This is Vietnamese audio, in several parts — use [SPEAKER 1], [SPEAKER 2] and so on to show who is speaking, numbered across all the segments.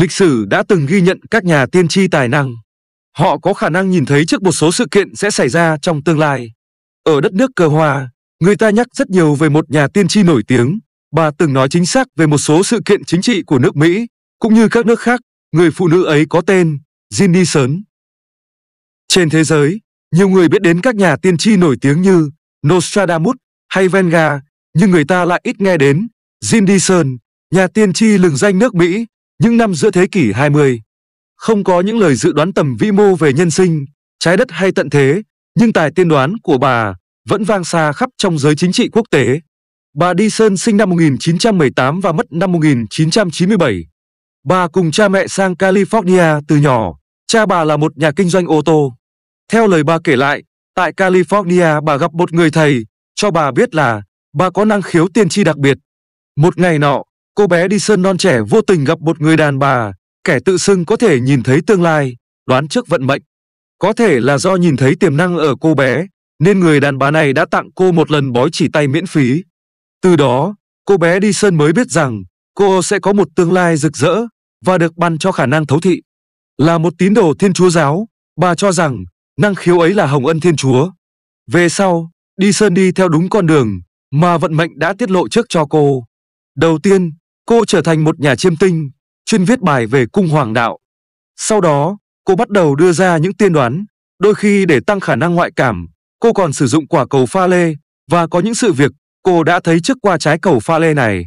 [SPEAKER 1] Lịch sử đã từng ghi nhận các nhà tiên tri tài năng. Họ có khả năng nhìn thấy trước một số sự kiện sẽ xảy ra trong tương lai. Ở đất nước cờ hòa, người ta nhắc rất nhiều về một nhà tiên tri nổi tiếng. Bà từng nói chính xác về một số sự kiện chính trị của nước Mỹ, cũng như các nước khác. Người phụ nữ ấy có tên Ginny Sớn. Trên thế giới, nhiều người biết đến các nhà tiên tri nổi tiếng như Nostradamus hay Vanga, nhưng người ta lại ít nghe đến Ginny Sớn, nhà tiên tri lừng danh nước Mỹ những năm giữa thế kỷ 20, không có những lời dự đoán tầm vĩ mô về nhân sinh, trái đất hay tận thế, nhưng tài tiên đoán của bà vẫn vang xa khắp trong giới chính trị quốc tế. Bà Đi Sơn sinh năm 1918 và mất năm 1997. Bà cùng cha mẹ sang California từ nhỏ, cha bà là một nhà kinh doanh ô tô. Theo lời bà kể lại, tại California bà gặp một người thầy, cho bà biết là bà có năng khiếu tiên tri đặc biệt. Một ngày nọ, cô bé đi sơn non trẻ vô tình gặp một người đàn bà, kẻ tự xưng có thể nhìn thấy tương lai, đoán trước vận mệnh. Có thể là do nhìn thấy tiềm năng ở cô bé, nên người đàn bà này đã tặng cô một lần bói chỉ tay miễn phí. Từ đó, cô bé đi sơn mới biết rằng cô sẽ có một tương lai rực rỡ và được ban cho khả năng thấu thị. Là một tín đồ Thiên Chúa giáo, bà cho rằng năng khiếu ấy là hồng ân Thiên Chúa. Về sau, đi sơn đi theo đúng con đường mà vận mệnh đã tiết lộ trước cho cô. Đầu tiên, Cô trở thành một nhà chiêm tinh, chuyên viết bài về cung hoàng đạo. Sau đó, cô bắt đầu đưa ra những tiên đoán, đôi khi để tăng khả năng ngoại cảm, cô còn sử dụng quả cầu pha lê và có những sự việc cô đã thấy trước qua trái cầu pha lê này.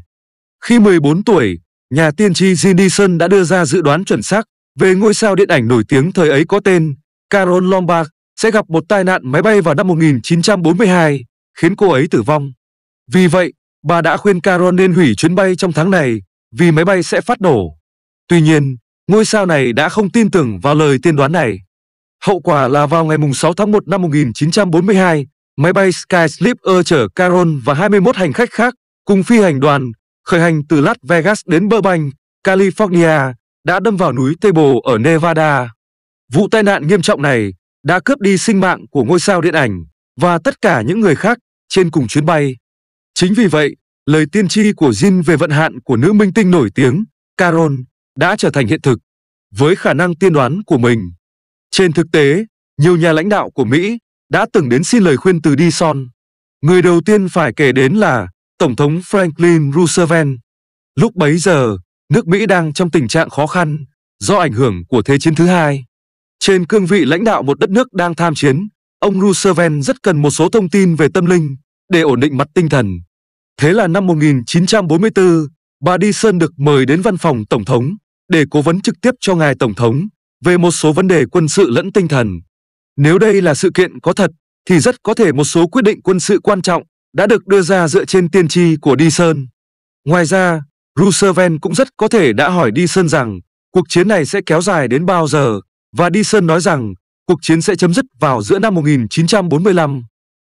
[SPEAKER 1] Khi 14 tuổi, nhà tiên tri Jindison đã đưa ra dự đoán chuẩn xác về ngôi sao điện ảnh nổi tiếng thời ấy có tên Carol Lombard sẽ gặp một tai nạn máy bay vào năm 1942, khiến cô ấy tử vong. Vì vậy, Bà đã khuyên Caron nên hủy chuyến bay trong tháng này vì máy bay sẽ phát nổ. Tuy nhiên, ngôi sao này đã không tin tưởng vào lời tiên đoán này. Hậu quả là vào ngày 6 tháng 1 năm 1942, máy bay Skysleeper chở Caron và 21 hành khách khác cùng phi hành đoàn khởi hành từ Las Vegas đến Burbank, California đã đâm vào núi Table ở Nevada. Vụ tai nạn nghiêm trọng này đã cướp đi sinh mạng của ngôi sao điện ảnh và tất cả những người khác trên cùng chuyến bay. Chính vì vậy, lời tiên tri của Jin về vận hạn của nữ minh tinh nổi tiếng, carol đã trở thành hiện thực. Với khả năng tiên đoán của mình, trên thực tế, nhiều nhà lãnh đạo của Mỹ đã từng đến xin lời khuyên từ Dixon. Người đầu tiên phải kể đến là Tổng thống Franklin Roosevelt. Lúc bấy giờ, nước Mỹ đang trong tình trạng khó khăn do ảnh hưởng của Thế chiến thứ hai. Trên cương vị lãnh đạo một đất nước đang tham chiến, ông Roosevelt rất cần một số thông tin về tâm linh để ổn định mặt tinh thần Thế là năm 1944, bà Đi Sơn được mời đến văn phòng Tổng thống để cố vấn trực tiếp cho ngài Tổng thống về một số vấn đề quân sự lẫn tinh thần. Nếu đây là sự kiện có thật, thì rất có thể một số quyết định quân sự quan trọng đã được đưa ra dựa trên tiên tri của Đi Sơn. Ngoài ra, Roosevelt cũng rất có thể đã hỏi Đi Sơn rằng cuộc chiến này sẽ kéo dài đến bao giờ, và Đi Sơn nói rằng cuộc chiến sẽ chấm dứt vào giữa năm 1945.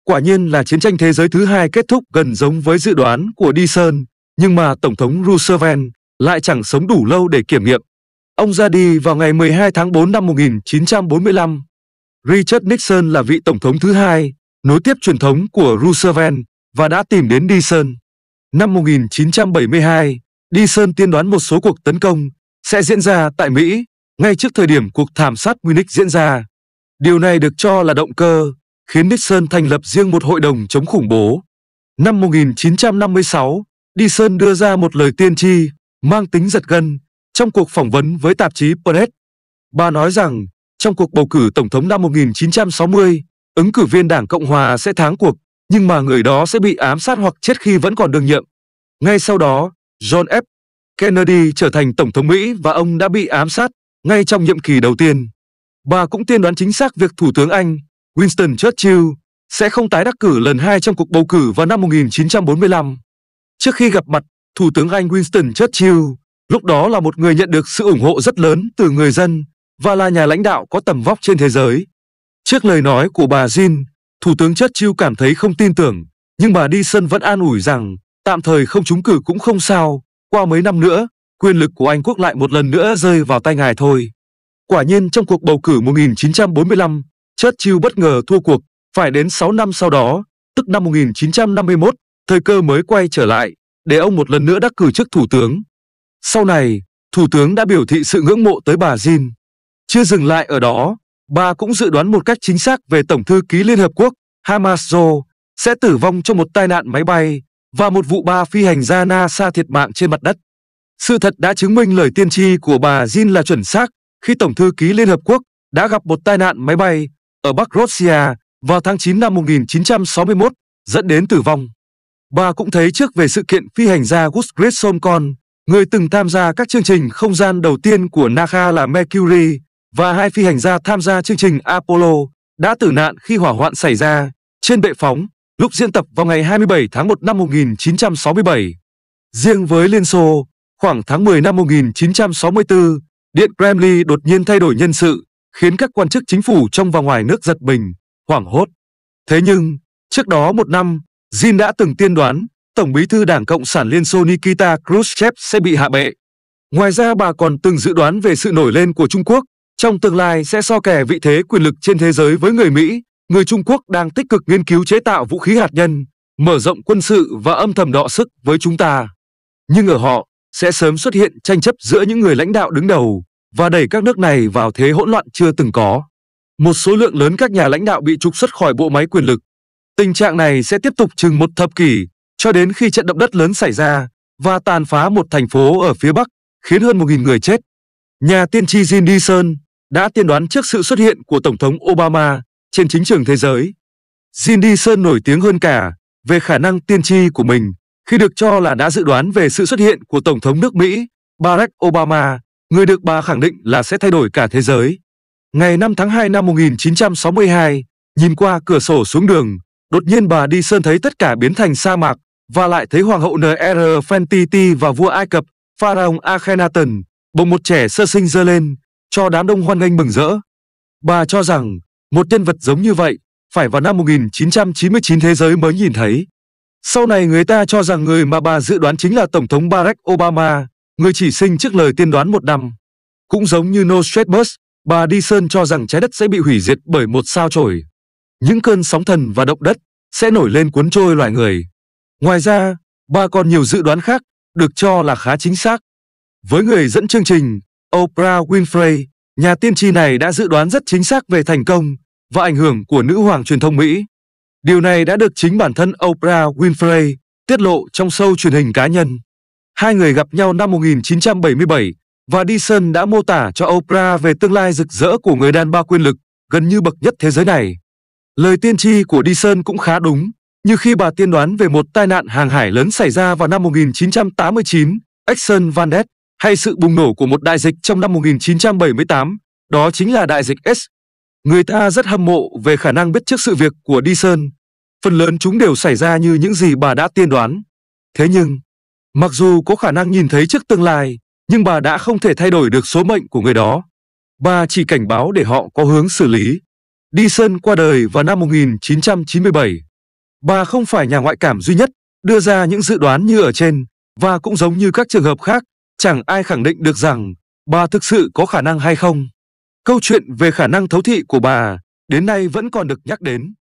[SPEAKER 1] Quả nhiên là chiến tranh thế giới thứ hai kết thúc gần giống với dự đoán của Đi Sơn, nhưng mà Tổng thống Roosevelt lại chẳng sống đủ lâu để kiểm nghiệm. Ông ra đi vào ngày 12 tháng 4 năm 1945. Richard Nixon là vị tổng thống thứ hai, nối tiếp truyền thống của Roosevelt và đã tìm đến Đi Sơn. Năm 1972, Đi Sơn tiên đoán một số cuộc tấn công sẽ diễn ra tại Mỹ ngay trước thời điểm cuộc thảm sát Munich diễn ra. Điều này được cho là động cơ khiến Nixon thành lập riêng một hội đồng chống khủng bố. Năm 1956, Nixon đưa ra một lời tiên tri mang tính giật gân trong cuộc phỏng vấn với tạp chí Press. Bà nói rằng trong cuộc bầu cử tổng thống năm 1960, ứng cử viên Đảng Cộng hòa sẽ thắng cuộc, nhưng mà người đó sẽ bị ám sát hoặc chết khi vẫn còn đương nhiệm. Ngay sau đó, John F. Kennedy trở thành tổng thống Mỹ và ông đã bị ám sát ngay trong nhiệm kỳ đầu tiên. Bà cũng tiên đoán chính xác việc Thủ tướng Anh Winston Churchill sẽ không tái đắc cử lần hai trong cuộc bầu cử vào năm 1945. Trước khi gặp mặt, Thủ tướng Anh Winston Churchill lúc đó là một người nhận được sự ủng hộ rất lớn từ người dân và là nhà lãnh đạo có tầm vóc trên thế giới. Trước lời nói của bà Jean, Thủ tướng Churchill cảm thấy không tin tưởng, nhưng bà đi sân vẫn an ủi rằng tạm thời không trúng cử cũng không sao, qua mấy năm nữa, quyền lực của Anh quốc lại một lần nữa rơi vào tay ngài thôi. Quả nhiên trong cuộc bầu cử 1945, Churchill bất ngờ thua cuộc, phải đến 6 năm sau đó, tức năm 1951, thời cơ mới quay trở lại, để ông một lần nữa đắc cử chức thủ tướng. Sau này, thủ tướng đã biểu thị sự ngưỡng mộ tới bà Jean. Chưa dừng lại ở đó, bà cũng dự đoán một cách chính xác về Tổng thư ký Liên Hợp Quốc, Hamazo, sẽ tử vong trong một tai nạn máy bay và một vụ ba phi hành gia NASA thiệt mạng trên mặt đất. Sự thật đã chứng minh lời tiên tri của bà Jean là chuẩn xác khi Tổng thư ký Liên Hợp Quốc đã gặp một tai nạn máy bay ở Bắc Russia vào tháng 9 năm 1961 dẫn đến tử vong. Bà cũng thấy trước về sự kiện phi hành gia Gus Grissom con, người từng tham gia các chương trình không gian đầu tiên của NASA là Mercury và hai phi hành gia tham gia chương trình Apollo đã tử nạn khi hỏa hoạn xảy ra trên bệ phóng lúc diễn tập vào ngày 27 tháng 1 năm 1967. Riêng với Liên Xô, khoảng tháng 10 năm 1964, Điện Kremlin đột nhiên thay đổi nhân sự khiến các quan chức chính phủ trong và ngoài nước giật mình, hoảng hốt. Thế nhưng, trước đó một năm, Jin đã từng tiên đoán Tổng bí thư Đảng Cộng sản Liên Xô Nikita Khrushchev sẽ bị hạ bệ. Ngoài ra bà còn từng dự đoán về sự nổi lên của Trung Quốc, trong tương lai sẽ so kè vị thế quyền lực trên thế giới với người Mỹ, người Trung Quốc đang tích cực nghiên cứu chế tạo vũ khí hạt nhân, mở rộng quân sự và âm thầm đọ sức với chúng ta. Nhưng ở họ, sẽ sớm xuất hiện tranh chấp giữa những người lãnh đạo đứng đầu, và đẩy các nước này vào thế hỗn loạn chưa từng có. Một số lượng lớn các nhà lãnh đạo bị trục xuất khỏi bộ máy quyền lực. Tình trạng này sẽ tiếp tục chừng một thập kỷ, cho đến khi trận động đất lớn xảy ra và tàn phá một thành phố ở phía Bắc, khiến hơn 1.000 người chết. Nhà tiên tri Jim Dyson đã tiên đoán trước sự xuất hiện của Tổng thống Obama trên chính trường thế giới. Jim Dyson nổi tiếng hơn cả về khả năng tiên tri của mình khi được cho là đã dự đoán về sự xuất hiện của Tổng thống nước Mỹ Barack Obama người được bà khẳng định là sẽ thay đổi cả thế giới. Ngày 5 tháng 2 năm 1962, nhìn qua cửa sổ xuống đường, đột nhiên bà đi sơn thấy tất cả biến thành sa mạc và lại thấy hoàng hậu N.R. Fentiti và vua Ai Cập Pharaoh Akhenaten bồng một trẻ sơ sinh dơ lên cho đám đông hoan nghênh mừng rỡ. Bà cho rằng một nhân vật giống như vậy phải vào năm 1999 thế giới mới nhìn thấy. Sau này người ta cho rằng người mà bà dự đoán chính là Tổng thống Barack Obama, người chỉ sinh trước lời tiên đoán một năm. Cũng giống như Nostradamus, bà Dyson cho rằng trái đất sẽ bị hủy diệt bởi một sao chổi. Những cơn sóng thần và động đất sẽ nổi lên cuốn trôi loài người. Ngoài ra, bà còn nhiều dự đoán khác được cho là khá chính xác. Với người dẫn chương trình, Oprah Winfrey, nhà tiên tri này đã dự đoán rất chính xác về thành công và ảnh hưởng của nữ hoàng truyền thông Mỹ. Điều này đã được chính bản thân Oprah Winfrey tiết lộ trong show truyền hình cá nhân. Hai người gặp nhau năm 1977 và Dyson đã mô tả cho Oprah về tương lai rực rỡ của người đàn bà quyền lực, gần như bậc nhất thế giới này. Lời tiên tri của Dyson cũng khá đúng, như khi bà tiên đoán về một tai nạn hàng hải lớn xảy ra vào năm 1989, Exxon Valdez, hay sự bùng nổ của một đại dịch trong năm 1978, đó chính là đại dịch S. Người ta rất hâm mộ về khả năng biết trước sự việc của Dyson. Phần lớn chúng đều xảy ra như những gì bà đã tiên đoán. Thế nhưng, Mặc dù có khả năng nhìn thấy trước tương lai, nhưng bà đã không thể thay đổi được số mệnh của người đó. Bà chỉ cảnh báo để họ có hướng xử lý. Đi Sơn qua đời vào năm 1997. Bà không phải nhà ngoại cảm duy nhất đưa ra những dự đoán như ở trên và cũng giống như các trường hợp khác, chẳng ai khẳng định được rằng bà thực sự có khả năng hay không. Câu chuyện về khả năng thấu thị của bà đến nay vẫn còn được nhắc đến.